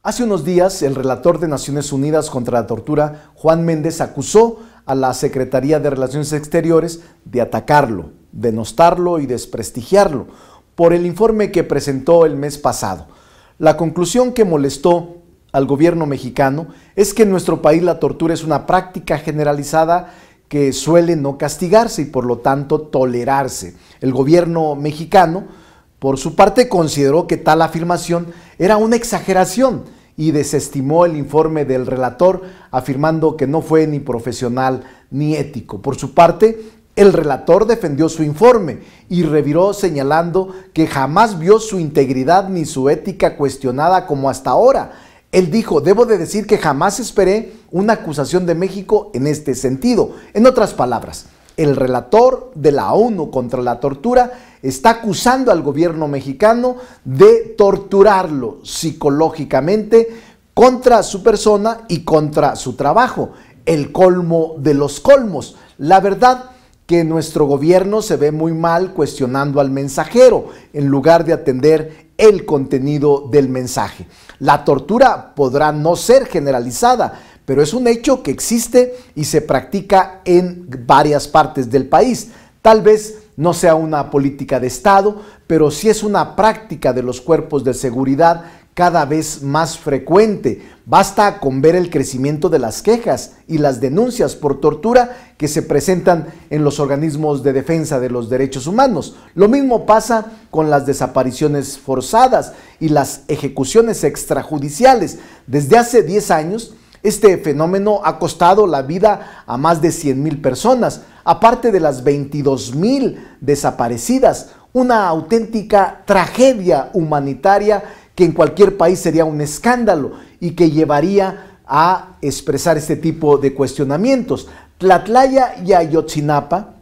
Hace unos días, el relator de Naciones Unidas contra la Tortura, Juan Méndez, acusó a la Secretaría de Relaciones Exteriores de atacarlo, denostarlo y desprestigiarlo por el informe que presentó el mes pasado. La conclusión que molestó al gobierno mexicano es que en nuestro país la tortura es una práctica generalizada que suele no castigarse y por lo tanto tolerarse. El gobierno mexicano por su parte, consideró que tal afirmación era una exageración y desestimó el informe del relator, afirmando que no fue ni profesional ni ético. Por su parte, el relator defendió su informe y reviró señalando que jamás vio su integridad ni su ética cuestionada como hasta ahora. Él dijo, debo de decir que jamás esperé una acusación de México en este sentido. En otras palabras, el relator de la ONU contra la tortura está acusando al gobierno mexicano de torturarlo psicológicamente contra su persona y contra su trabajo. El colmo de los colmos. La verdad que nuestro gobierno se ve muy mal cuestionando al mensajero en lugar de atender el contenido del mensaje. La tortura podrá no ser generalizada, pero es un hecho que existe y se practica en varias partes del país. Tal vez no sea una política de Estado, pero sí es una práctica de los cuerpos de seguridad cada vez más frecuente. Basta con ver el crecimiento de las quejas y las denuncias por tortura que se presentan en los organismos de defensa de los derechos humanos. Lo mismo pasa con las desapariciones forzadas y las ejecuciones extrajudiciales. Desde hace 10 años, este fenómeno ha costado la vida a más de 100.000 personas, aparte de las 22.000 desaparecidas, una auténtica tragedia humanitaria que en cualquier país sería un escándalo y que llevaría a expresar este tipo de cuestionamientos. Tlatlaya y Ayotzinapa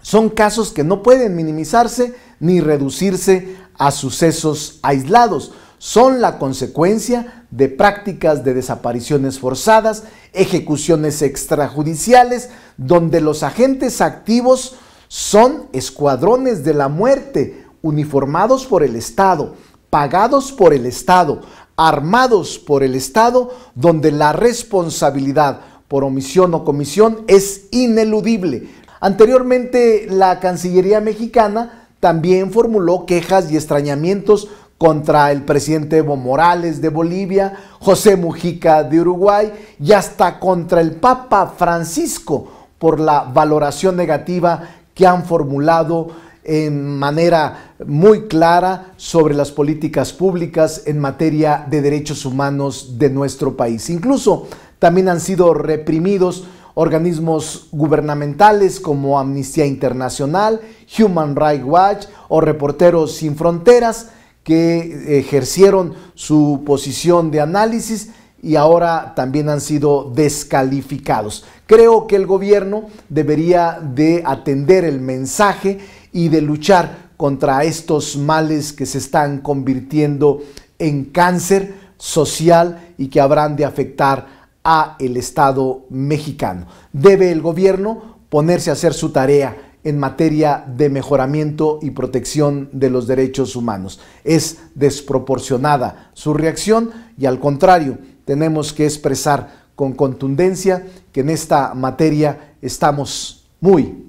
son casos que no pueden minimizarse ni reducirse a sucesos aislados son la consecuencia de prácticas de desapariciones forzadas, ejecuciones extrajudiciales, donde los agentes activos son escuadrones de la muerte, uniformados por el Estado, pagados por el Estado, armados por el Estado, donde la responsabilidad por omisión o comisión es ineludible. Anteriormente, la Cancillería mexicana también formuló quejas y extrañamientos contra el presidente Evo Morales de Bolivia, José Mujica de Uruguay y hasta contra el Papa Francisco por la valoración negativa que han formulado en manera muy clara sobre las políticas públicas en materia de derechos humanos de nuestro país. Incluso también han sido reprimidos organismos gubernamentales como Amnistía Internacional, Human Rights Watch o Reporteros Sin Fronteras, que ejercieron su posición de análisis y ahora también han sido descalificados. Creo que el gobierno debería de atender el mensaje y de luchar contra estos males que se están convirtiendo en cáncer social y que habrán de afectar a el Estado mexicano. Debe el gobierno ponerse a hacer su tarea en materia de mejoramiento y protección de los derechos humanos. Es desproporcionada su reacción y al contrario, tenemos que expresar con contundencia que en esta materia estamos muy,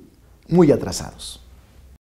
muy atrasados.